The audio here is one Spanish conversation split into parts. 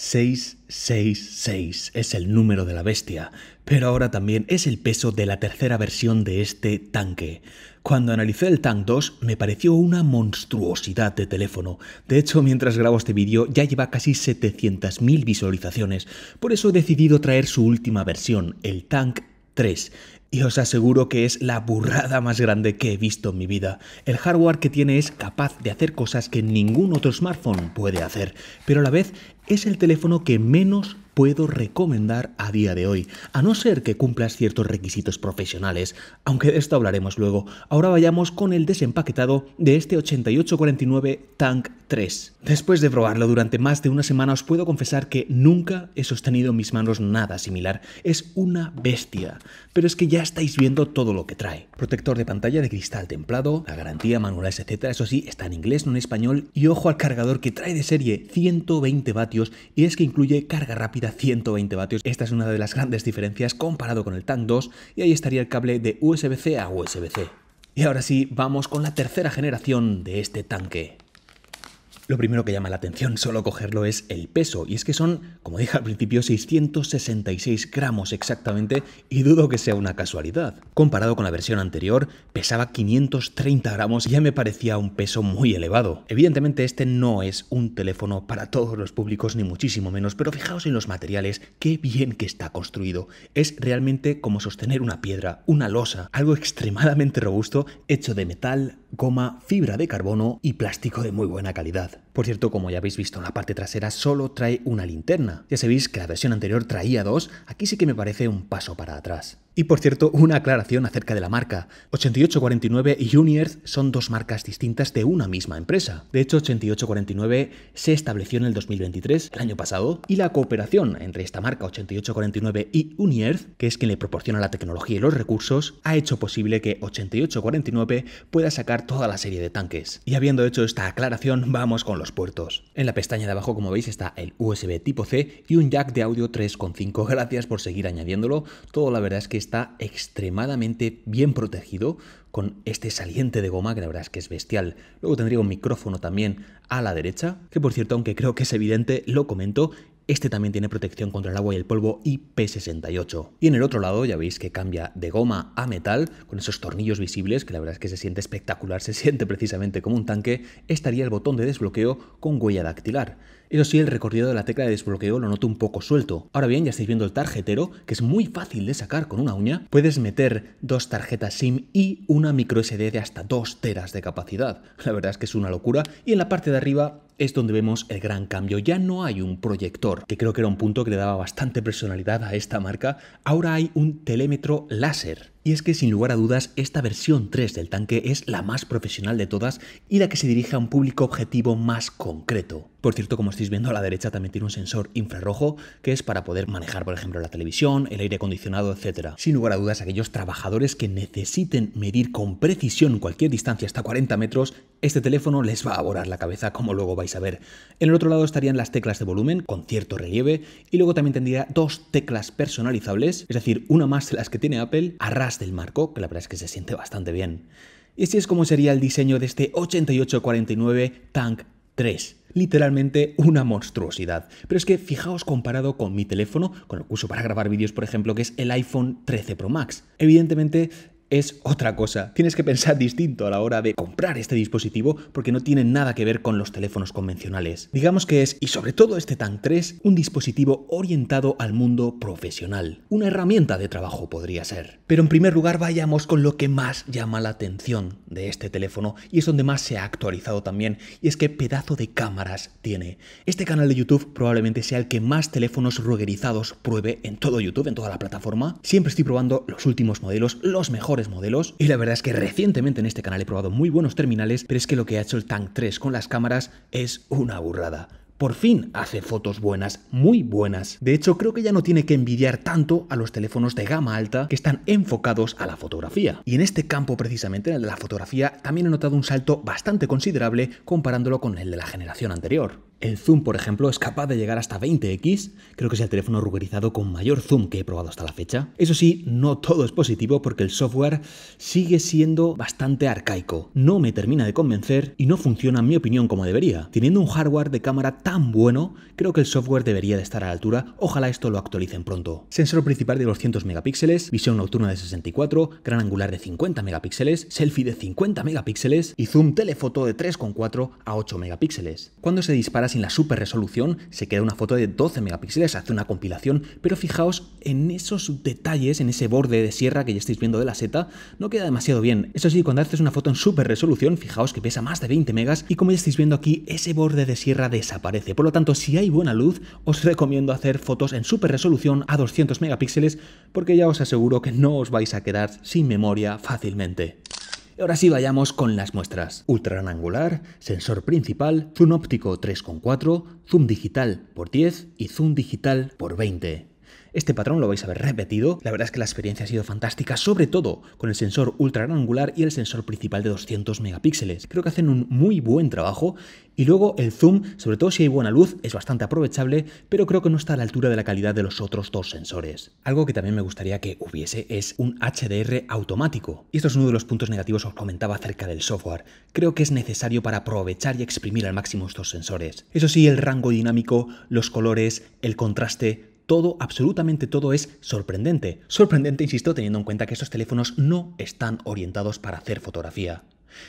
666 es el número de la bestia, pero ahora también es el peso de la tercera versión de este tanque. Cuando analicé el Tank 2 me pareció una monstruosidad de teléfono. De hecho, mientras grabo este vídeo ya lleva casi 700.000 visualizaciones, por eso he decidido traer su última versión, el Tank 3. Y os aseguro que es la burrada más grande que he visto en mi vida. El hardware que tiene es capaz de hacer cosas que ningún otro smartphone puede hacer, pero a la vez es el teléfono que menos puedo recomendar a día de hoy, a no ser que cumplas ciertos requisitos profesionales, aunque de esto hablaremos luego. Ahora vayamos con el desempaquetado de este 8849 Tank 3. Después de probarlo durante más de una semana os puedo confesar que nunca he sostenido en mis manos nada similar. Es una bestia, pero es que ya estáis viendo todo lo que trae. Protector de pantalla de cristal templado, la garantía, manuales, etc. Eso sí, está en inglés, no en español. Y ojo al cargador que trae de serie 120 vatios y es que incluye carga rápida 120 vatios. Esta es una de las grandes diferencias comparado con el Tank 2 y ahí estaría el cable de USB-C a USB-C. Y ahora sí, vamos con la tercera generación de este tanque. Lo primero que llama la atención solo cogerlo es el peso, y es que son, como dije al principio, 666 gramos exactamente, y dudo que sea una casualidad. Comparado con la versión anterior, pesaba 530 gramos y ya me parecía un peso muy elevado. Evidentemente este no es un teléfono para todos los públicos, ni muchísimo menos, pero fijaos en los materiales, qué bien que está construido. Es realmente como sostener una piedra, una losa, algo extremadamente robusto, hecho de metal, goma, fibra de carbono y plástico de muy buena calidad. Por cierto, como ya habéis visto en la parte trasera, solo trae una linterna. Ya sabéis que la versión anterior traía dos, aquí sí que me parece un paso para atrás. Y por cierto, una aclaración acerca de la marca. 8849 y Uniearth son dos marcas distintas de una misma empresa. De hecho, 8849 se estableció en el 2023, el año pasado, y la cooperación entre esta marca 8849 y Uniearth, que es quien le proporciona la tecnología y los recursos, ha hecho posible que 8849 pueda sacar toda la serie de tanques. Y habiendo hecho esta aclaración, vamos con los puertos. En la pestaña de abajo, como veis, está el USB tipo C y un jack de audio 3.5. Gracias por seguir añadiéndolo. Todo la verdad es que está extremadamente bien protegido con este saliente de goma que la verdad es que es bestial. Luego tendría un micrófono también a la derecha, que por cierto, aunque creo que es evidente, lo comento, este también tiene protección contra el agua y el polvo IP68. Y en el otro lado ya veis que cambia de goma a metal con esos tornillos visibles que la verdad es que se siente espectacular, se siente precisamente como un tanque, estaría el botón de desbloqueo con huella dactilar. Eso sí, el recorrido de la tecla de desbloqueo lo noto un poco suelto. Ahora bien, ya estáis viendo el tarjetero, que es muy fácil de sacar con una uña. Puedes meter dos tarjetas SIM y una micro SD de hasta 2 teras de capacidad. La verdad es que es una locura. Y en la parte de arriba es donde vemos el gran cambio. Ya no hay un proyector, que creo que era un punto que le daba bastante personalidad a esta marca. Ahora hay un telémetro láser y es que sin lugar a dudas esta versión 3 del tanque es la más profesional de todas y la que se dirige a un público objetivo más concreto. Por cierto, como estáis viendo a la derecha también tiene un sensor infrarrojo que es para poder manejar por ejemplo la televisión, el aire acondicionado, etc. Sin lugar a dudas aquellos trabajadores que necesiten medir con precisión cualquier distancia hasta 40 metros, este teléfono les va a borrar la cabeza como luego vais a ver. En el otro lado estarían las teclas de volumen con cierto relieve y luego también tendría dos teclas personalizables, es decir, una más de las que tiene Apple, arrastra del marco, que la verdad es que se siente bastante bien. Y así es como sería el diseño de este 8849 Tank 3. Literalmente una monstruosidad. Pero es que fijaos comparado con mi teléfono, con el que uso para grabar vídeos, por ejemplo, que es el iPhone 13 Pro Max. Evidentemente es otra cosa. Tienes que pensar distinto a la hora de comprar este dispositivo porque no tiene nada que ver con los teléfonos convencionales. Digamos que es, y sobre todo este Tank 3, un dispositivo orientado al mundo profesional. Una herramienta de trabajo podría ser. Pero en primer lugar vayamos con lo que más llama la atención de este teléfono y es donde más se ha actualizado también y es que pedazo de cámaras tiene. Este canal de YouTube probablemente sea el que más teléfonos ruggerizados pruebe en todo YouTube, en toda la plataforma. Siempre estoy probando los últimos modelos, los mejores modelos y la verdad es que recientemente en este canal he probado muy buenos terminales, pero es que lo que ha hecho el Tank 3 con las cámaras es una burrada. Por fin hace fotos buenas, muy buenas. De hecho, creo que ya no tiene que envidiar tanto a los teléfonos de gama alta que están enfocados a la fotografía. Y en este campo, precisamente, en el de la fotografía, también he notado un salto bastante considerable comparándolo con el de la generación anterior. El zoom, por ejemplo, es capaz de llegar hasta 20x, creo que es el teléfono rugerizado con mayor zoom que he probado hasta la fecha. Eso sí, no todo es positivo porque el software sigue siendo bastante arcaico, no me termina de convencer y no funciona en mi opinión como debería. Teniendo un hardware de cámara tan bueno, creo que el software debería de estar a la altura, ojalá esto lo actualicen pronto. Sensor principal de 200 megapíxeles, visión nocturna de 64, gran angular de 50 megapíxeles, selfie de 50 megapíxeles y zoom telefoto de 3,4 a 8 megapíxeles. Cuando se dispara sin la super resolución se queda una foto de 12 megapíxeles, hace una compilación, pero fijaos en esos detalles, en ese borde de sierra que ya estáis viendo de la seta, no queda demasiado bien. Eso sí, cuando haces una foto en super resolución, fijaos que pesa más de 20 megas y como ya estáis viendo aquí, ese borde de sierra desaparece. Por lo tanto, si hay buena luz, os recomiendo hacer fotos en super resolución a 200 megapíxeles porque ya os aseguro que no os vais a quedar sin memoria fácilmente ahora sí vayamos con las muestras. angular, sensor principal, zoom óptico 3,4, zoom digital por 10 y zoom digital por 20. Este patrón lo vais a ver repetido. La verdad es que la experiencia ha sido fantástica, sobre todo con el sensor ultra gran angular y el sensor principal de 200 megapíxeles. Creo que hacen un muy buen trabajo y luego el zoom, sobre todo si hay buena luz, es bastante aprovechable, pero creo que no está a la altura de la calidad de los otros dos sensores. Algo que también me gustaría que hubiese es un HDR automático. Y esto es uno de los puntos negativos que os comentaba acerca del software. Creo que es necesario para aprovechar y exprimir al máximo estos sensores. Eso sí, el rango dinámico, los colores, el contraste, todo, absolutamente todo es sorprendente. Sorprendente, insisto, teniendo en cuenta que estos teléfonos no están orientados para hacer fotografía.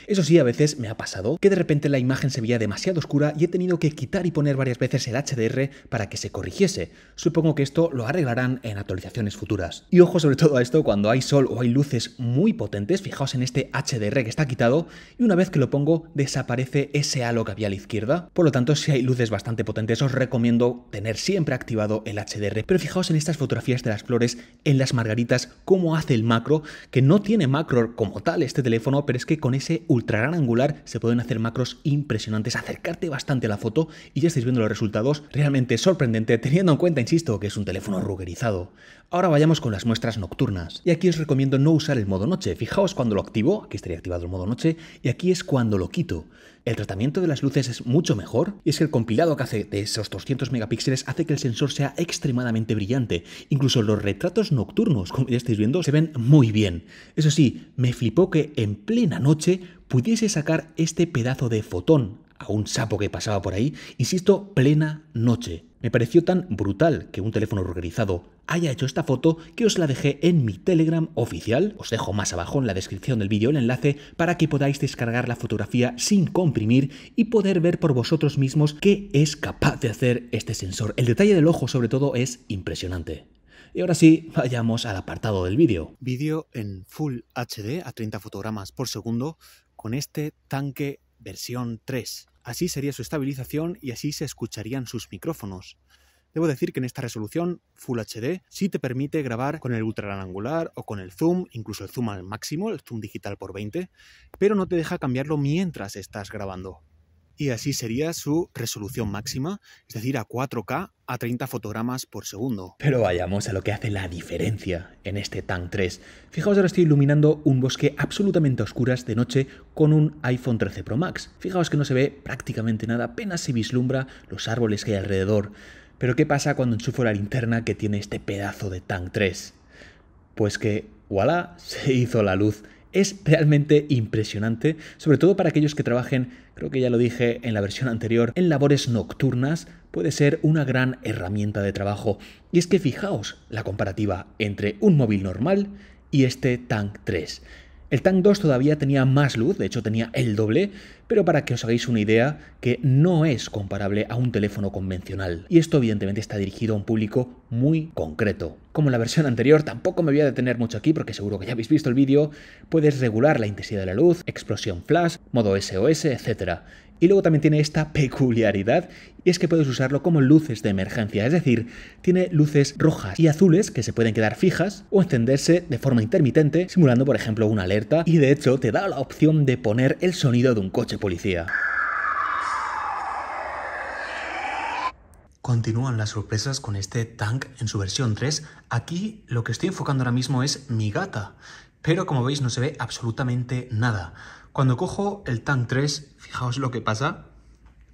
Eso sí, a veces me ha pasado que de repente la imagen se veía demasiado oscura y he tenido que quitar y poner varias veces el HDR para que se corrigiese. Supongo que esto lo arreglarán en actualizaciones futuras. Y ojo sobre todo a esto cuando hay sol o hay luces muy potentes, fijaos en este HDR que está quitado y una vez que lo pongo desaparece ese halo que había a la izquierda. Por lo tanto, si hay luces bastante potentes os recomiendo tener siempre activado el HDR. Pero fijaos en estas fotografías de las flores, en las margaritas, cómo hace el macro, que no tiene macro como tal este teléfono, pero es que con ese ultra gran angular se pueden hacer macros impresionantes, acercarte bastante a la foto y ya estáis viendo los resultados realmente sorprendente teniendo en cuenta, insisto, que es un teléfono rugerizado. Ahora vayamos con las muestras nocturnas y aquí os recomiendo no usar el modo noche, fijaos cuando lo activo, aquí estaría activado el modo noche y aquí es cuando lo quito. El tratamiento de las luces es mucho mejor y es que el compilado que hace de esos 200 megapíxeles hace que el sensor sea extremadamente brillante. Incluso los retratos nocturnos, como ya estáis viendo, se ven muy bien. Eso sí, me flipó que en plena noche pudiese sacar este pedazo de fotón a un sapo que pasaba por ahí, insisto, plena noche. Me pareció tan brutal que un teléfono organizado haya hecho esta foto que os la dejé en mi Telegram oficial. Os dejo más abajo en la descripción del vídeo el enlace para que podáis descargar la fotografía sin comprimir y poder ver por vosotros mismos qué es capaz de hacer este sensor. El detalle del ojo sobre todo es impresionante. Y ahora sí, vayamos al apartado del vídeo. Vídeo en Full HD a 30 fotogramas por segundo con este tanque versión 3. Así sería su estabilización y así se escucharían sus micrófonos. Debo decir que en esta resolución Full HD sí te permite grabar con el ultra angular o con el zoom, incluso el zoom al máximo, el zoom digital por 20, pero no te deja cambiarlo mientras estás grabando y así sería su resolución máxima, es decir, a 4K a 30 fotogramas por segundo. Pero vayamos a lo que hace la diferencia en este Tank 3. Fijaos, ahora estoy iluminando un bosque absolutamente a oscuras de noche con un iPhone 13 Pro Max. Fijaos que no se ve prácticamente nada, apenas se vislumbra los árboles que hay alrededor. Pero ¿qué pasa cuando enchufo la linterna que tiene este pedazo de Tank 3? Pues que, voilà, se hizo la luz es realmente impresionante, sobre todo para aquellos que trabajen, creo que ya lo dije en la versión anterior, en labores nocturnas, puede ser una gran herramienta de trabajo. Y es que fijaos la comparativa entre un móvil normal y este Tank 3. El Tank 2 todavía tenía más luz, de hecho tenía el doble, pero para que os hagáis una idea que no es comparable a un teléfono convencional. Y esto evidentemente está dirigido a un público muy concreto. Como en la versión anterior, tampoco me voy a detener mucho aquí porque seguro que ya habéis visto el vídeo, puedes regular la intensidad de la luz, explosión flash, modo SOS, etc. Y luego también tiene esta peculiaridad y es que puedes usarlo como luces de emergencia, es decir, tiene luces rojas y azules que se pueden quedar fijas o encenderse de forma intermitente, simulando por ejemplo una alerta y de hecho te da la opción de poner el sonido de un coche policía. Continúan las sorpresas con este tank en su versión 3. Aquí lo que estoy enfocando ahora mismo es mi gata, pero como veis no se ve absolutamente nada. Cuando cojo el TAN 3, fijaos lo que pasa.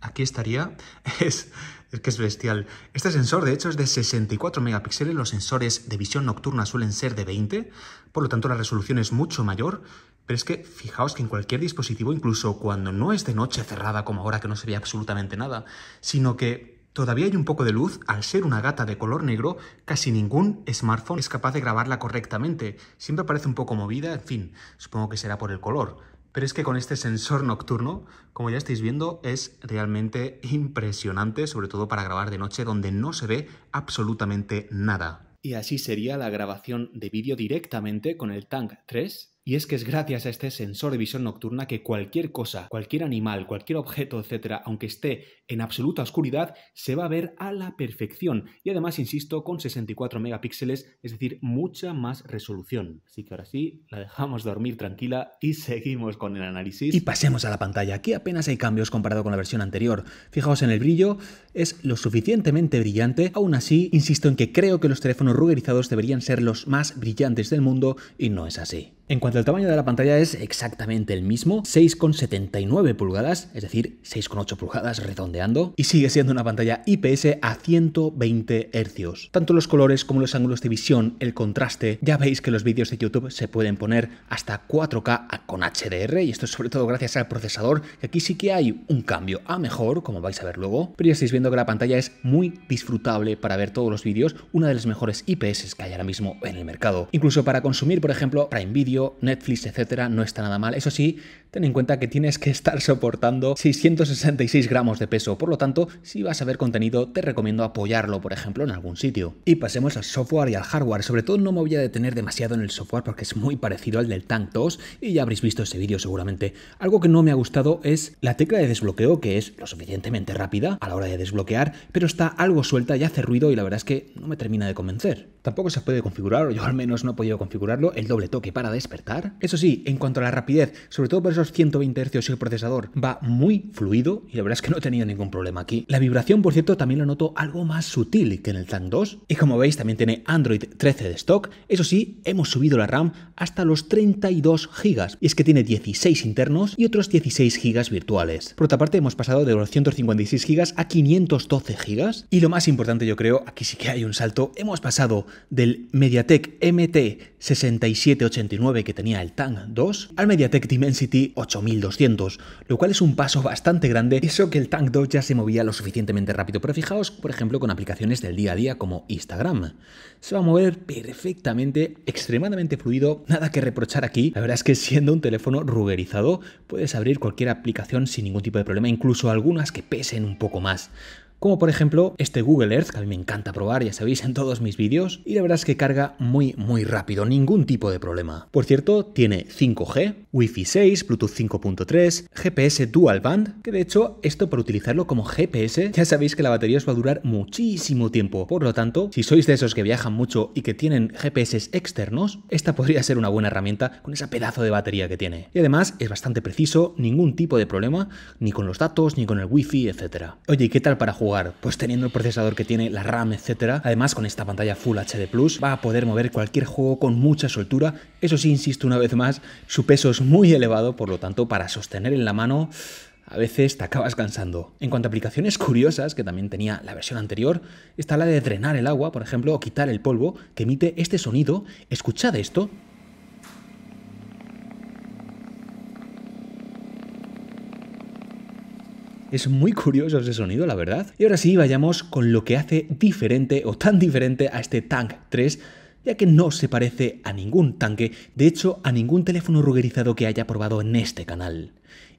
Aquí estaría. Es, es que es bestial. Este sensor, de hecho, es de 64 megapíxeles. Los sensores de visión nocturna suelen ser de 20. Por lo tanto, la resolución es mucho mayor. Pero es que fijaos que en cualquier dispositivo, incluso cuando no es de noche cerrada como ahora que no se ve absolutamente nada, sino que Todavía hay un poco de luz, al ser una gata de color negro, casi ningún smartphone es capaz de grabarla correctamente. Siempre aparece un poco movida, en fin, supongo que será por el color. Pero es que con este sensor nocturno, como ya estáis viendo, es realmente impresionante, sobre todo para grabar de noche donde no se ve absolutamente nada. Y así sería la grabación de vídeo directamente con el Tank 3 y es que es gracias a este sensor de visión nocturna que cualquier cosa, cualquier animal, cualquier objeto, etcétera, aunque esté en absoluta oscuridad, se va a ver a la perfección. Y además, insisto, con 64 megapíxeles, es decir, mucha más resolución. Así que ahora sí, la dejamos dormir tranquila y seguimos con el análisis. Y pasemos a la pantalla. Aquí apenas hay cambios comparado con la versión anterior. Fijaos en el brillo, es lo suficientemente brillante. Aún así, insisto en que creo que los teléfonos rugerizados deberían ser los más brillantes del mundo y no es así. En cuanto al tamaño de la pantalla es exactamente el mismo, 6,79 pulgadas, es decir, 6,8 pulgadas redondeando, y sigue siendo una pantalla IPS a 120 Hz. Tanto los colores como los ángulos de visión, el contraste, ya veis que los vídeos de YouTube se pueden poner hasta 4K con HDR, y esto es sobre todo gracias al procesador, que aquí sí que hay un cambio a mejor, como vais a ver luego, pero ya estáis viendo que la pantalla es muy disfrutable para ver todos los vídeos, una de las mejores IPS que hay ahora mismo en el mercado. Incluso para consumir, por ejemplo, Prime Video, Netflix, etcétera, no está nada mal. Eso sí, ten en cuenta que tienes que estar soportando 666 gramos de peso, por lo tanto, si vas a ver contenido, te recomiendo apoyarlo, por ejemplo, en algún sitio. Y pasemos al software y al hardware. Sobre todo, no me voy a detener demasiado en el software porque es muy parecido al del Tank 2 y ya habréis visto ese vídeo seguramente. Algo que no me ha gustado es la tecla de desbloqueo, que es lo suficientemente rápida a la hora de desbloquear, pero está algo suelta y hace ruido y la verdad es que no me termina de convencer. Tampoco se puede configurar, o yo al menos no he podido configurarlo, el doble toque para despertar. Eso sí, en cuanto a la rapidez, sobre todo por esos 120 Hz y el procesador, va muy fluido y la verdad es que no he tenido ningún problema aquí. La vibración, por cierto, también lo noto algo más sutil que en el Tank 2. Y como veis, también tiene Android 13 de stock. Eso sí, hemos subido la RAM hasta los 32 GB. Y es que tiene 16 internos y otros 16 GB virtuales. Por otra parte, hemos pasado de los 156 GB a 512 GB. Y lo más importante, yo creo, aquí sí que hay un salto. Hemos pasado del MediaTek MT6789 que tenía el Tank 2 al MediaTek Dimensity 8200, lo cual es un paso bastante grande, eso que el Tank 2 ya se movía lo suficientemente rápido, pero fijaos, por ejemplo, con aplicaciones del día a día como Instagram. Se va a mover perfectamente, extremadamente fluido, nada que reprochar aquí. La verdad es que siendo un teléfono rugerizado puedes abrir cualquier aplicación sin ningún tipo de problema, incluso algunas que pesen un poco más como por ejemplo este Google Earth, que a mí me encanta probar, ya sabéis, en todos mis vídeos, y la verdad es que carga muy, muy rápido, ningún tipo de problema. Por cierto, tiene 5G, Wi-Fi 6, Bluetooth 5.3, GPS Dual Band, que de hecho, esto para utilizarlo como GPS, ya sabéis que la batería os va a durar muchísimo tiempo, por lo tanto, si sois de esos que viajan mucho y que tienen GPS externos, esta podría ser una buena herramienta con ese pedazo de batería que tiene. Y además es bastante preciso, ningún tipo de problema, ni con los datos, ni con el Wi-Fi, etc. Oye, qué tal para jugar? Pues teniendo el procesador que tiene, la RAM, etcétera, además con esta pantalla Full HD Plus, va a poder mover cualquier juego con mucha soltura. Eso sí, insisto una vez más, su peso es muy elevado, por lo tanto, para sostener en la mano. A veces te acabas cansando. En cuanto a aplicaciones curiosas, que también tenía la versión anterior, está la de drenar el agua, por ejemplo, o quitar el polvo, que emite este sonido. Escuchad esto. Es muy curioso ese sonido, la verdad. Y ahora sí, vayamos con lo que hace diferente o tan diferente a este Tank 3 ya que no se parece a ningún tanque, de hecho a ningún teléfono rugerizado que haya probado en este canal.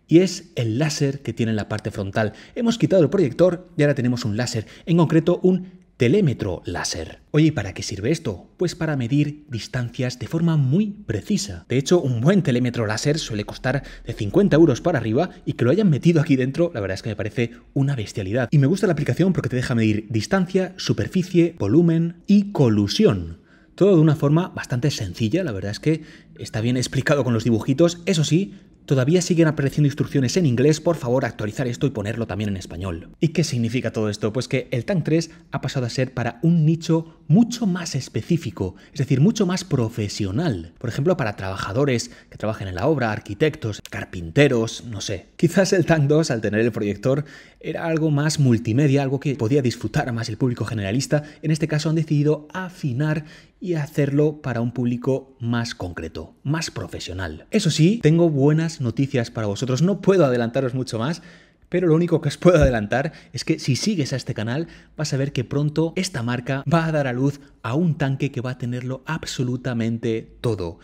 Y es el láser que tiene en la parte frontal. Hemos quitado el proyector y ahora tenemos un láser, en concreto un telémetro láser. Oye, para qué sirve esto? Pues para medir distancias de forma muy precisa. De hecho, un buen telémetro láser suele costar de 50 euros para arriba y que lo hayan metido aquí dentro, la verdad es que me parece una bestialidad. Y me gusta la aplicación porque te deja medir distancia, superficie, volumen y colusión. Todo de una forma bastante sencilla, la verdad es que está bien explicado con los dibujitos, eso sí, Todavía siguen apareciendo instrucciones en inglés, por favor actualizar esto y ponerlo también en español. ¿Y qué significa todo esto? Pues que el Tank 3 ha pasado a ser para un nicho mucho más específico, es decir, mucho más profesional. Por ejemplo, para trabajadores que trabajen en la obra, arquitectos, carpinteros, no sé. Quizás el Tank 2, al tener el proyector, era algo más multimedia, algo que podía disfrutar más el público generalista. En este caso han decidido afinar y hacerlo para un público más concreto, más profesional. Eso sí, tengo buenas noticias para vosotros, no puedo adelantaros mucho más, pero lo único que os puedo adelantar es que si sigues a este canal vas a ver que pronto esta marca va a dar a luz a un tanque que va a tenerlo absolutamente todo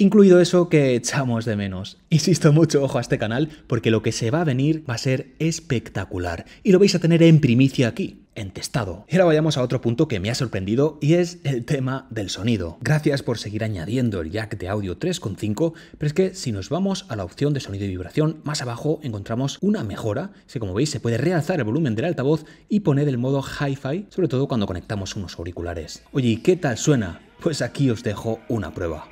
incluido eso que echamos de menos. Insisto mucho, ojo a este canal, porque lo que se va a venir va a ser espectacular y lo vais a tener en primicia aquí testado. Y ahora vayamos a otro punto que me ha sorprendido y es el tema del sonido. Gracias por seguir añadiendo el jack de audio 3.5, pero es que si nos vamos a la opción de sonido y vibración, más abajo encontramos una mejora, que como veis se puede realzar el volumen del altavoz y poner el modo hi-fi, sobre todo cuando conectamos unos auriculares. Oye, qué tal suena? Pues aquí os dejo una prueba.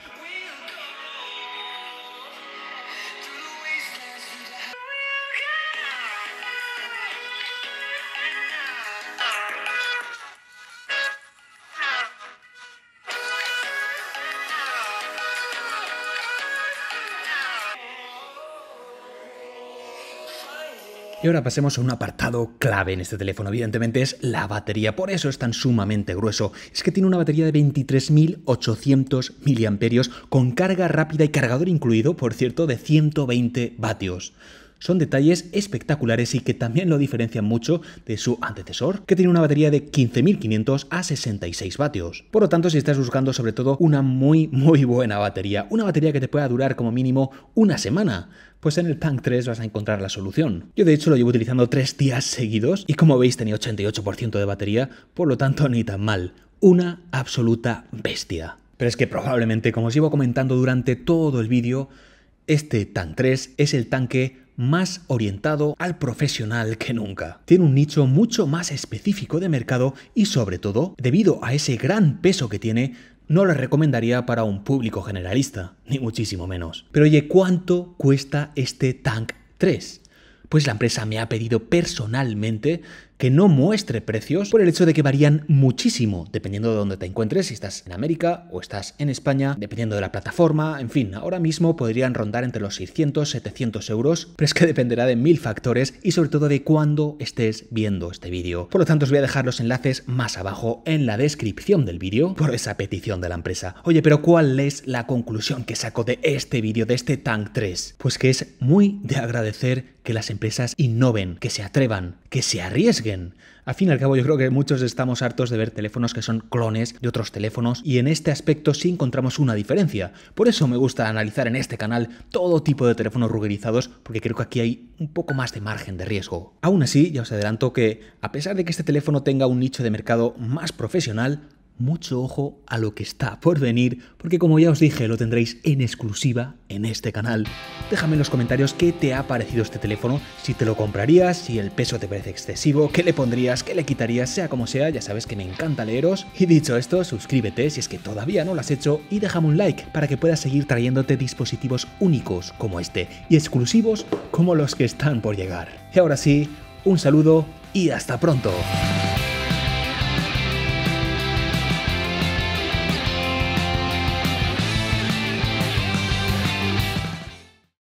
Y ahora pasemos a un apartado clave en este teléfono, evidentemente es la batería, por eso es tan sumamente grueso. Es que tiene una batería de 23.800 mAh con carga rápida y cargador incluido, por cierto, de 120 vatios. Son detalles espectaculares y que también lo diferencian mucho de su antecesor, que tiene una batería de 15.500 a 66 vatios. Por lo tanto, si estás buscando sobre todo una muy muy buena batería, una batería que te pueda durar como mínimo una semana, pues en el Tank 3 vas a encontrar la solución. Yo de hecho lo llevo utilizando tres días seguidos y como veis tenía 88% de batería, por lo tanto ni tan mal. Una absoluta bestia. Pero es que probablemente, como os iba comentando durante todo el vídeo, este Tank 3 es el tanque más orientado al profesional que nunca. Tiene un nicho mucho más específico de mercado y sobre todo, debido a ese gran peso que tiene, no lo recomendaría para un público generalista, ni muchísimo menos. Pero oye, ¿cuánto cuesta este Tank 3? Pues la empresa me ha pedido personalmente que no muestre precios por el hecho de que varían muchísimo dependiendo de dónde te encuentres, si estás en América o estás en España, dependiendo de la plataforma, en fin, ahora mismo podrían rondar entre los 600, 700 euros, pero es que dependerá de mil factores y sobre todo de cuándo estés viendo este vídeo. Por lo tanto, os voy a dejar los enlaces más abajo en la descripción del vídeo por esa petición de la empresa. Oye, pero ¿cuál es la conclusión que saco de este vídeo, de este Tank 3? Pues que es muy de agradecer que las empresas innoven, que se atrevan, que se arriesguen. Al fin y al cabo yo creo que muchos estamos hartos de ver teléfonos que son clones de otros teléfonos y en este aspecto sí encontramos una diferencia. Por eso me gusta analizar en este canal todo tipo de teléfonos rugerizados porque creo que aquí hay un poco más de margen de riesgo. Aún así, ya os adelanto que a pesar de que este teléfono tenga un nicho de mercado más profesional, mucho ojo a lo que está por venir, porque como ya os dije, lo tendréis en exclusiva en este canal. Déjame en los comentarios qué te ha parecido este teléfono, si te lo comprarías, si el peso te parece excesivo, qué le pondrías, qué le quitarías, sea como sea, ya sabes que me encanta leeros. Y dicho esto, suscríbete si es que todavía no lo has hecho y déjame un like para que puedas seguir trayéndote dispositivos únicos como este y exclusivos como los que están por llegar. Y ahora sí, un saludo y hasta pronto.